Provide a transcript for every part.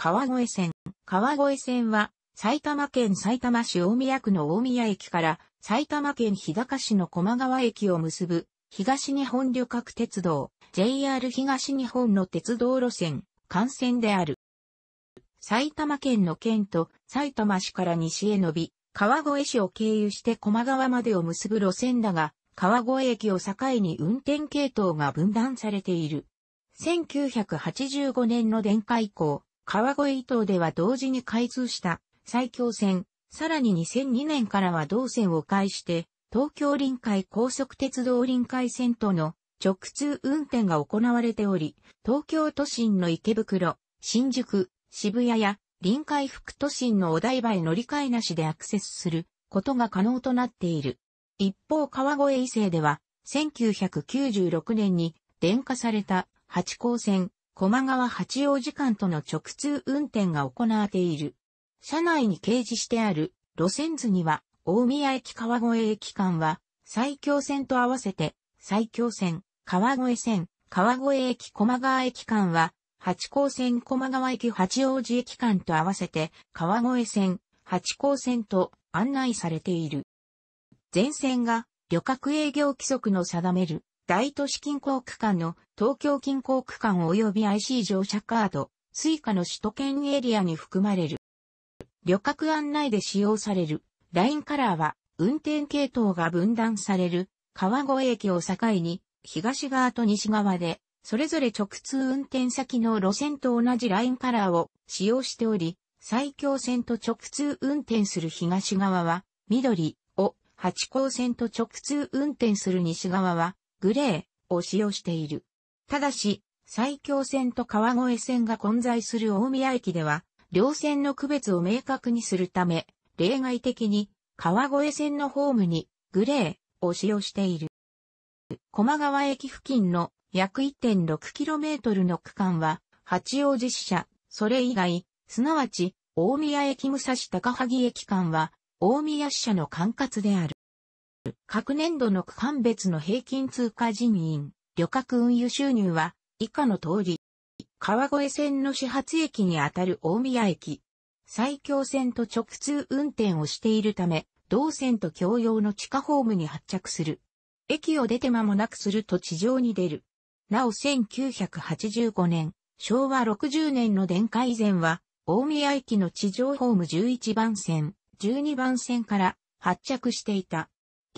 川越線。川越線は、埼玉県埼玉市大宮区の大宮駅から埼玉県日高市の駒川駅を結ぶ東日本旅客鉄道 JR 東日本の鉄道路線、幹線である。埼玉県の県と埼玉市から西へ伸び、川越市を経由して駒川までを結ぶ路線だが、川越駅を境に運転系統が分断されている。1985年の電化以降、川越伊東では同時に開通した埼京線、さらに2002年からは同線を介して、東京臨海高速鉄道臨海線との直通運転が行われており、東京都心の池袋、新宿、渋谷や臨海副都心のお台場へ乗り換えなしでアクセスすることが可能となっている。一方川越伊勢では1996年に電化された八高線駒川八王子間との直通運転が行われている。車内に掲示してある路線図には、大宮駅川越駅間は、埼京線と合わせて、埼京線、川越線、川越駅駒川駅間は、八高線駒川駅八王子駅間と合わせて、川越線、八高線と案内されている。全線が旅客営業規則の定める大都市近郊区間の東京近郊区間及び IC 乗車カード、スイカの首都圏エリアに含まれる。旅客案内で使用されるラインカラーは運転系統が分断される川越駅を境に東側と西側でそれぞれ直通運転先の路線と同じラインカラーを使用しており埼京線と直通運転する東側は緑を八高線と直通運転する西側はグレーを使用している。ただし、埼京線と川越線が混在する大宮駅では、両線の区別を明確にするため、例外的に川越線のホームにグレーを使用している。駒川駅付近の約 1.6km の区間は、八王子支社、それ以外、すなわち、大宮駅武蔵高萩駅間は、大宮支社の管轄である。各年度の区間別の平均通貨人員、旅客運輸収入は、以下の通り。川越線の始発駅にあたる大宮駅。埼京線と直通運転をしているため、同線と共用の地下ホームに発着する。駅を出て間もなくすると地上に出る。なお1985年、昭和60年の電化以前は、大宮駅の地上ホーム11番線、12番線から発着していた。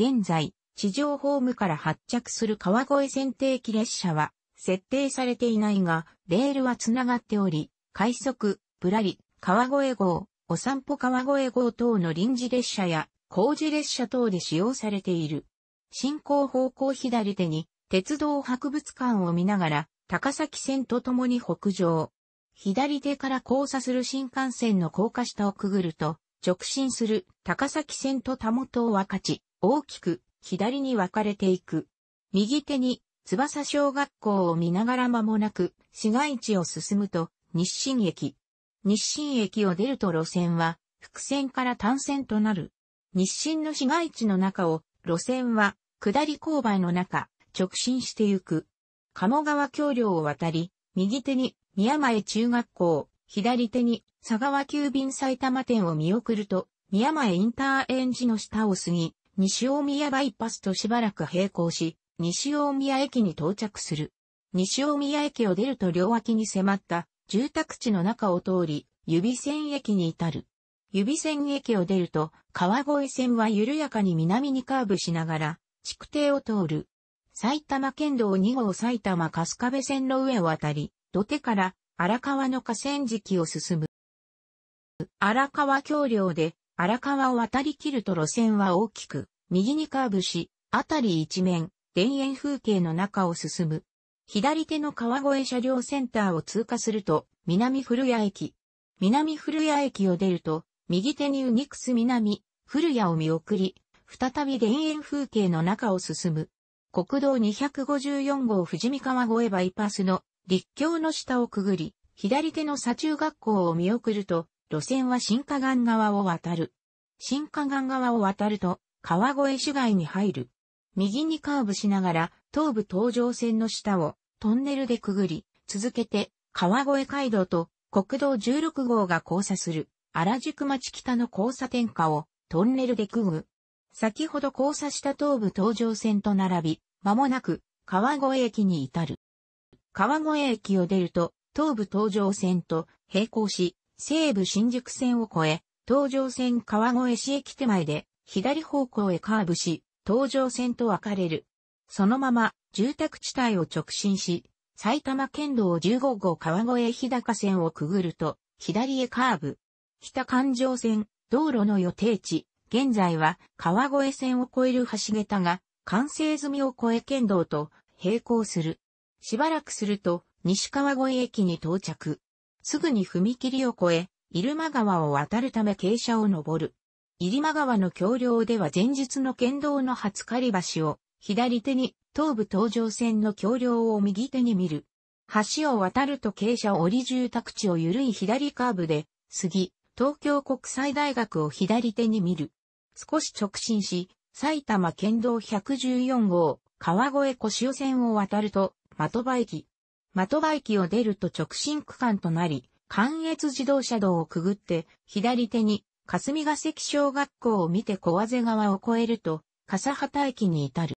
現在、地上ホームから発着する川越線定期列車は、設定されていないが、レールは繋がっており、快速、ぶらり、川越号、お散歩川越号等の臨時列車や、工事列車等で使用されている。進行方向左手に、鉄道博物館を見ながら、高崎線とともに北上。左手から交差する新幹線の高架下をくぐると、直進する高崎線と田元を分かち、大きく左に分かれていく。右手に翼小学校を見ながら間もなく市街地を進むと日清駅。日清駅を出ると路線は伏線から単線となる。日清の市街地の中を路線は下り勾配の中直進してゆく。鴨川橋梁を渡り、右手に宮前中学校、左手に佐川急便埼玉店を見送ると、宮前インターンジの下を過ぎ、西大宮バイパスとしばらく並行し、西大宮駅に到着する。西大宮駅を出ると両脇に迫った住宅地の中を通り、指線駅に至る。指線駅を出ると、川越線は緩やかに南にカーブしながら、築堤を通る。埼玉県道2号埼玉春日部線の上を渡り、土手から荒川の河川敷を進む。荒川橋梁で荒川を渡り切ると路線は大きく右にカーブし、あたり一面、田園風景の中を進む。左手の川越車両センターを通過すると、南古谷駅。南古谷駅を出ると、右手にウニクス南、古谷を見送り、再び田園風景の中を進む。国道254号富士見川越バイパスの立教の下をくぐり、左手の左中学校を見送ると、路線は新河岸側を渡る。新河岸側を渡ると、川越市街に入る。右にカーブしながら、東武東上線の下をトンネルでくぐり、続けて川越街道と国道16号が交差する荒宿町北の交差点下をトンネルでくぐ。先ほど交差した東武東上線と並び、間もなく川越駅に至る。川越駅を出ると東武東上線と並行し、西武新宿線を越え、東上線川越市駅手前で左方向へカーブし、搭乗線と分かれる。そのまま、住宅地帯を直進し、埼玉県道15号川越日高線をくぐると、左へカーブ。北環状線、道路の予定地、現在は川越線を越える橋桁が、完成済みを越え県道と並行する。しばらくすると、西川越駅に到着。すぐに踏切を越え、入間川を渡るため傾斜を登る。入間川の橋梁では前日の県道の初狩り橋を左手に、東武東上線の橋梁を右手に見る。橋を渡ると傾斜折り住宅地を緩い左カーブで、過ぎ、東京国際大学を左手に見る。少し直進し、埼玉県道114号、川越小塩線を渡ると、的場駅。的場駅を出ると直進区間となり、関越自動車道をくぐって、左手に霞ヶ関小学校を見て小風川を越えると、笠畑駅に至る。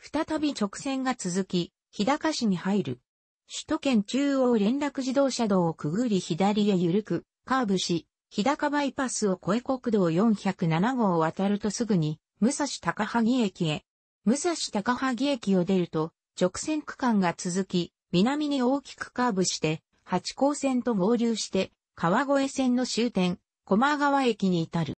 再び直線が続き、日高市に入る。首都圏中央連絡自動車道をくぐり左へ緩く、カーブし、日高バイパスを越え国道407号を渡るとすぐに、武蔵高萩駅へ。武蔵高萩駅を出ると、直線区間が続き、南に大きくカーブして、八甲線と合流して、川越線の終点、駒川駅に至る。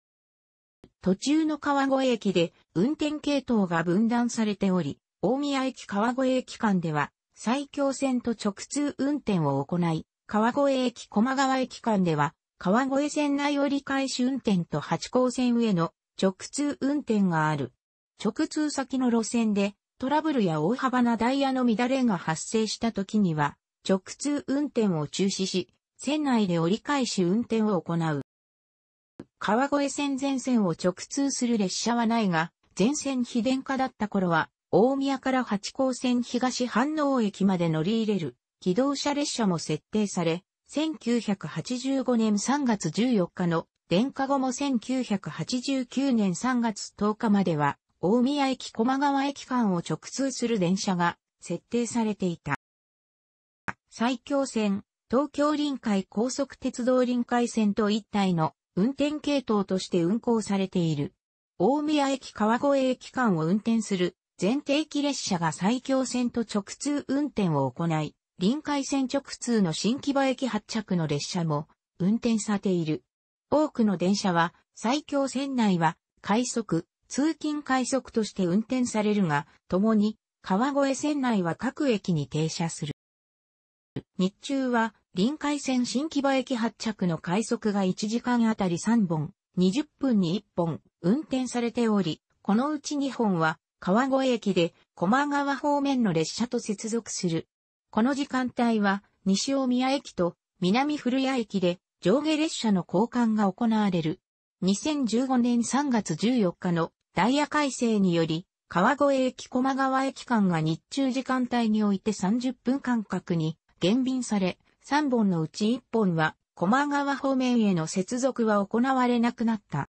途中の川越駅で運転系統が分断されており、大宮駅川越駅間では埼京線と直通運転を行い、川越駅駒川駅間では川越線内折り返し運転と八高線上の直通運転がある。直通先の路線でトラブルや大幅なダイヤの乱れが発生した時には直通運転を中止し、線内で折り返し運転を行う。川越線全線を直通する列車はないが、全線非電化だった頃は、大宮から八甲線東半能駅まで乗り入れる、機動車列車も設定され、1985年3月14日の電化後も1989年3月10日までは、大宮駅駒川駅間を直通する電車が設定されていた。埼京線、東京臨海高速鉄道臨海線と一体の運転系統として運行されている。大宮駅川越駅間を運転する全定期列車が埼京線と直通運転を行い、臨海線直通の新木場駅発着の列車も運転されている。多くの電車は埼京線内は快速、通勤快速として運転されるが、共に川越線内は各駅に停車する。日中は臨海線新木場駅発着の快速が1時間あたり3本、20分に1本、運転されており、このうち2本は、川越駅で、駒川方面の列車と接続する。この時間帯は、西大宮駅と南古谷駅で、上下列車の交換が行われる。2015年3月14日のダイヤ改正により、川越駅駒川駅間が日中時間帯において30分間隔に減便され、3本のうち1本は、駒川方面への接続は行われなくなった。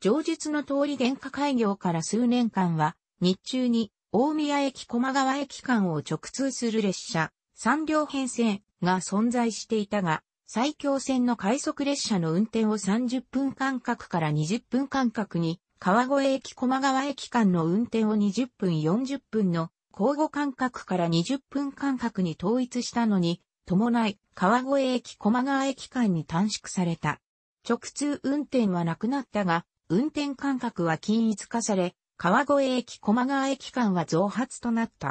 上述の通り電化開業から数年間は、日中に大宮駅駒川駅間を直通する列車、3両編成が存在していたが、最強線の快速列車の運転を30分間隔から20分間隔に、川越駅駒川駅間の運転を20分40分の交互間隔から20分間隔に統一したのに、伴い、川越駅駒川駅間に短縮された。直通運転はなくなったが、運転間隔は均一化され、川越駅駒川駅間は増発となった。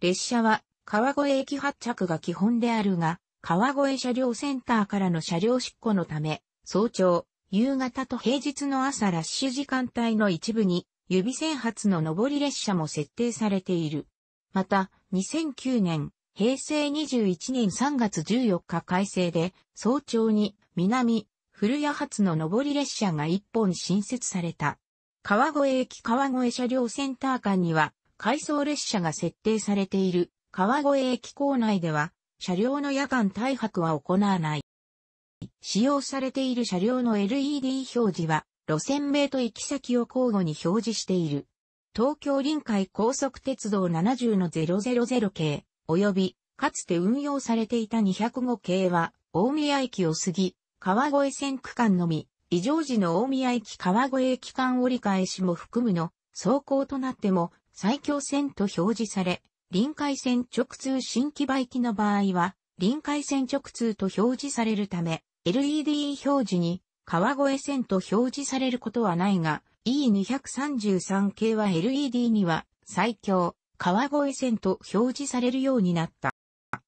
列車は川越駅発着が基本であるが、川越車両センターからの車両執行のため、早朝、夕方と平日の朝ラッシュ時間帯の一部に、指線発の上り列車も設定されている。また、2009年、平成21年3月14日改正で、早朝に南、古谷発の上り列車が一本新設された。川越駅川越車両センター間には、回送列車が設定されている川越駅構内では、車両の夜間大泊は行わない。使用されている車両の LED 表示は、路線名と行き先を交互に表示している。東京臨海高速鉄道70の000系、及び、かつて運用されていた205系は、大宮駅を過ぎ、川越線区間のみ、異常時の大宮駅川越駅間折り返しも含むの、走行となっても、最強線と表示され、臨海線直通新規場駅の場合は、臨海線直通と表示されるため、LED 表示に川越線と表示されることはないが、E233 系は LED には最強、川越線と表示されるようになった。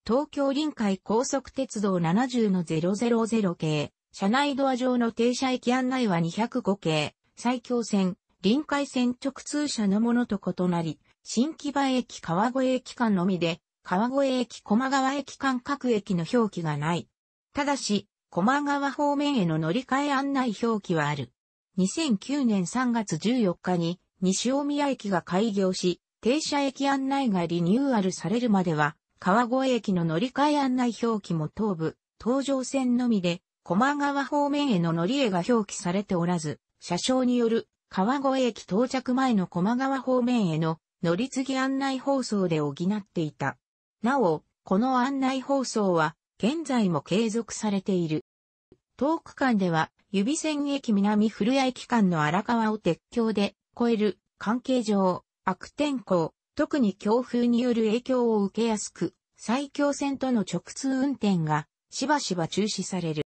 東京臨海高速鉄道70の000系、車内ドア上の停車駅案内は205系、埼京線、臨海線直通車のものと異なり、新木場駅川越駅間のみで、川越駅駒川駅間各駅の表記がない。ただし、駒川方面への乗り換え案内表記はある。2009年3月14日に西大宮駅が開業し、停車駅案内がリニューアルされるまでは、川越駅の乗り換え案内表記も東部、東上線のみで、駒川方面への乗り絵が表記されておらず、車掌による川越駅到着前の駒川方面への乗り継ぎ案内放送で補っていた。なお、この案内放送は現在も継続されている。東区間では、指線駅南古谷駅間の荒川を鉄橋で越える関係上、悪天候、特に強風による影響を受けやすく、最強線との直通運転がしばしば中止される。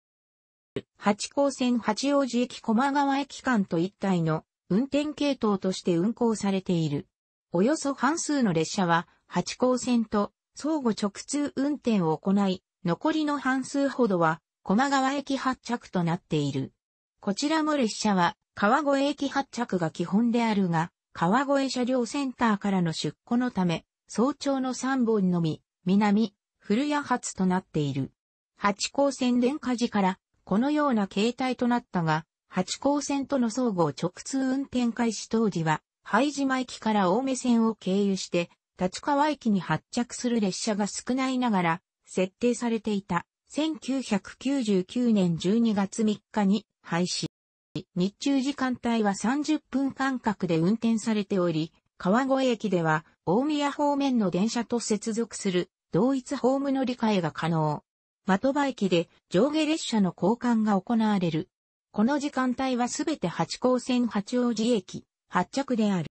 八高線八王子駅駒川駅間と一体の運転系統として運行されている。およそ半数の列車は八高線と相互直通運転を行い、残りの半数ほどは駒川駅発着となっている。こちらも列車は川越駅発着が基本であるが、川越車両センターからの出庫のため、早朝の3本のみ、南、古谷発となっている。八高線電化時から、このような形態となったが、八高線との相互直通運転開始当時は、灰島駅から青梅線を経由して、立川駅に発着する列車が少ないながら、設定されていた1999年12月3日に廃止。日中時間帯は30分間隔で運転されており、川越駅では大宮方面の電車と接続する同一ホーム乗り換えが可能。的場駅で上下列車の交換が行われる。この時間帯はすべて八高線八王子駅、発着である。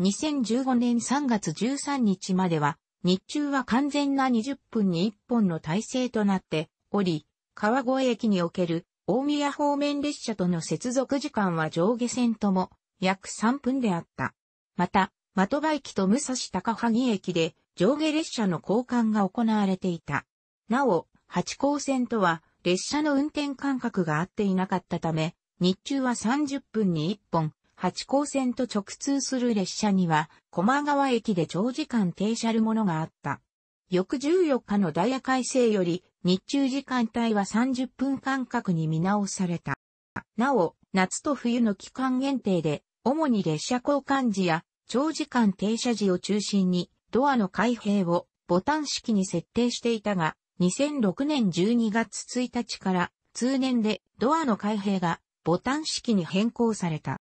2015年3月13日までは、日中は完全な20分に1本の体制となっており、川越駅における大宮方面列車との接続時間は上下線とも約3分であった。また、的場駅と武蔵高萩駅で上下列車の交換が行われていた。なお、八高線とは列車の運転間隔が合っていなかったため、日中は30分に1本、八高線と直通する列車には、駒川駅で長時間停車るものがあった。翌14日のダイヤ改正より、日中時間帯は30分間隔に見直された。なお、夏と冬の期間限定で、主に列車交換時や長時間停車時を中心にドアの開閉をボタン式に設定していたが、2006年12月1日から通年でドアの開閉がボタン式に変更された。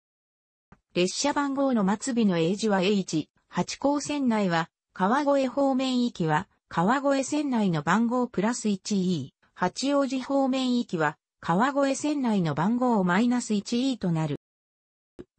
列車番号の末尾の英字は H、八高線内は川越方面域は川越線内の番号プラス 1E、八王子方面域は、川越線内の番号マイナス 1E となる。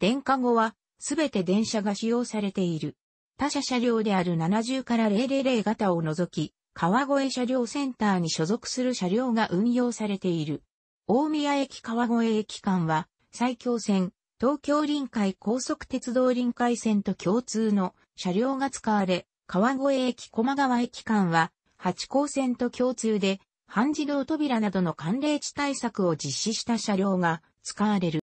電化後は、すべて電車が使用されている。他社車両である70から000型を除き、川越車両センターに所属する車両が運用されている。大宮駅川越駅間は、埼京線、東京臨海高速鉄道臨海線と共通の車両が使われ、川越駅駒川駅間は、八高線と共通で、半自動扉などの寒冷地対策を実施した車両が使われる。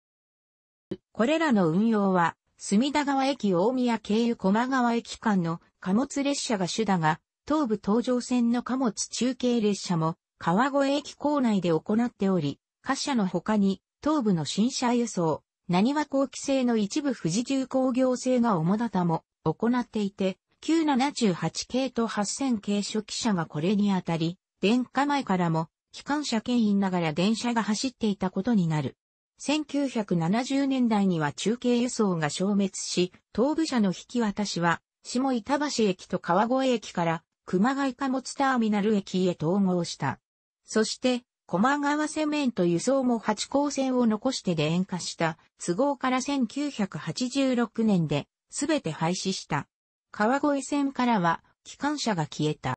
これらの運用は、隅田川駅大宮経由駒川駅間の貨物列車が主だが、東武東上線の貨物中継列車も川越駅構内で行っており、貨車の他に東武の新車輸送、何は後期制の一部富士重工業製が主だたも行っていて、978系と8000系初期車がこれにあたり、電化前からも、機関車牽引ながら電車が走っていたことになる。1970年代には中継輸送が消滅し、東部車の引き渡しは、下板橋駅と川越駅から、熊谷貨物ターミナル駅へ統合した。そして、駒川セメント輸送も八高線を残して電化した、都合から1986年で、すべて廃止した。川越線からは、機関車が消えた。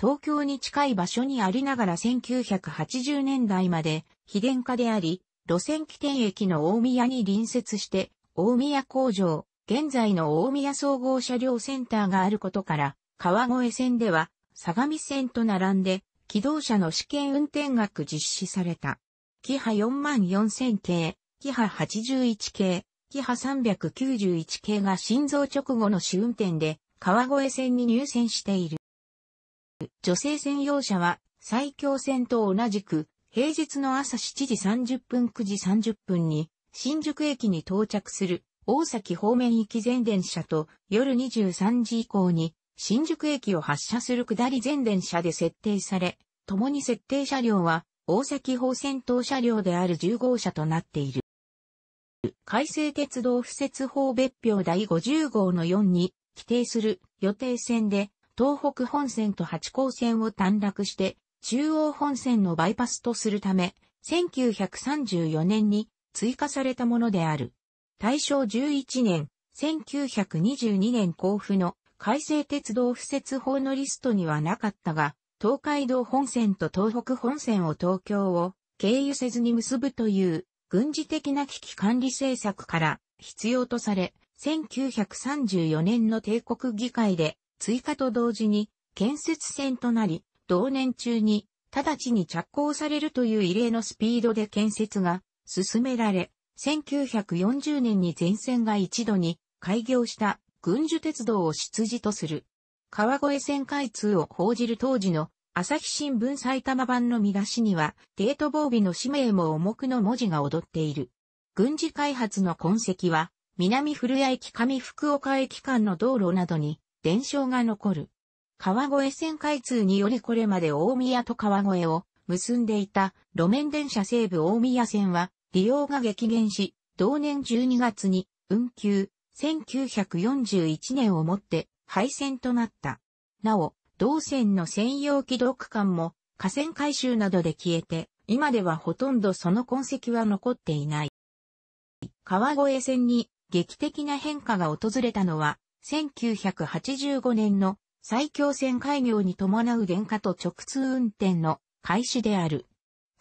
東京に近い場所にありながら1980年代まで、非電化であり、路線起点駅の大宮に隣接して、大宮工場、現在の大宮総合車両センターがあることから、川越線では、相模線と並んで、機動車の試験運転学実施された。キハ44000系、キハ81系、キハ391系が心臓直後の試運転で川越線に入線している。女性専用車は最強線と同じく平日の朝7時30分9時30分に新宿駅に到着する大崎方面行き全電車と夜23時以降に新宿駅を発車する下り全電車で設定され、共に設定車両は大崎方線等車両である10号車となっている。改正鉄道敷設法別表第50号の4に規定する予定線で東北本線と八甲線を短絡して中央本線のバイパスとするため1934年に追加されたものである。大正11年、1922年交付の改正鉄道敷設法のリストにはなかったが、東海道本線と東北本線を東京を経由せずに結ぶという軍事的な危機管理政策から必要とされ、1934年の帝国議会で追加と同時に建設線となり、同年中に直ちに着工されるという異例のスピードで建設が進められ、1940年に全線が一度に開業した軍需鉄道を出自とする。川越線開通を報じる当時の朝日新聞埼玉版の見出しには、帝都防備の使命も重くの文字が踊っている。軍事開発の痕跡は、南古谷駅上福岡駅間の道路などに伝承が残る。川越線開通によりこれまで大宮と川越を結んでいた路面電車西部大宮線は利用が激減し、同年12月に運休1941年をもって廃線となった。なお、同線の専用機動区間も河川改修などで消えて、今ではほとんどその痕跡は残っていない。川越線に劇的な変化が訪れたのは、1985年の埼京線開業に伴う減価と直通運転の開始である。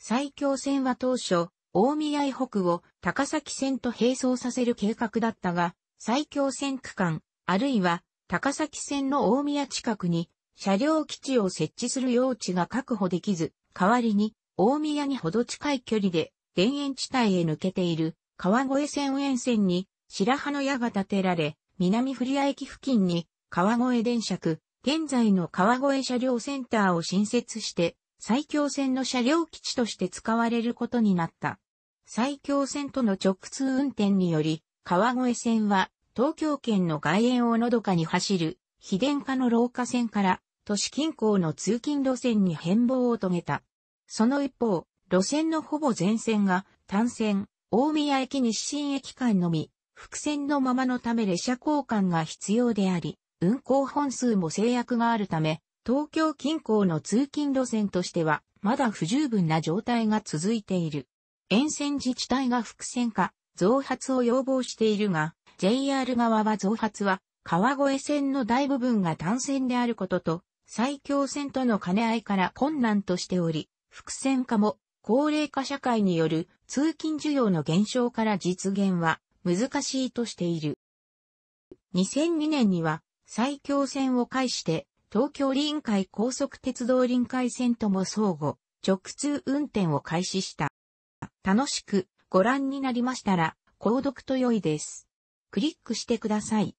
埼京線は当初、大宮以北を高崎線と並走させる計画だったが、埼京線区間、あるいは高崎線の大宮近くに車両基地を設置する用地が確保できず、代わりに、大宮にほど近い距離で、田園地帯へ抜けている、川越線沿線に、白羽の矢が建てられ、南古谷駅付近に、川越電車区、現在の川越車両センターを新設して、最強線の車両基地として使われることになった。最強線との直通運転により、川越線は東京圏の外縁をのどかに走る、非電化の廊下線から都市近郊の通勤路線に変貌を遂げた。その一方、路線のほぼ全線が単線、大宮駅日新駅間のみ、伏線のままのため列車交換が必要であり、運行本数も制約があるため、東京近郊の通勤路線としては、まだ不十分な状態が続いている。沿線自治体が伏線化、増発を要望しているが、JR 側は増発は、川越線の大部分が単線であることと、最強戦との兼ね合いから困難としており、伏線化も高齢化社会による通勤需要の減少から実現は難しいとしている。2002年には最強線を介して東京臨海高速鉄道臨海線とも相互直通運転を開始した。楽しくご覧になりましたら購読と良いです。クリックしてください。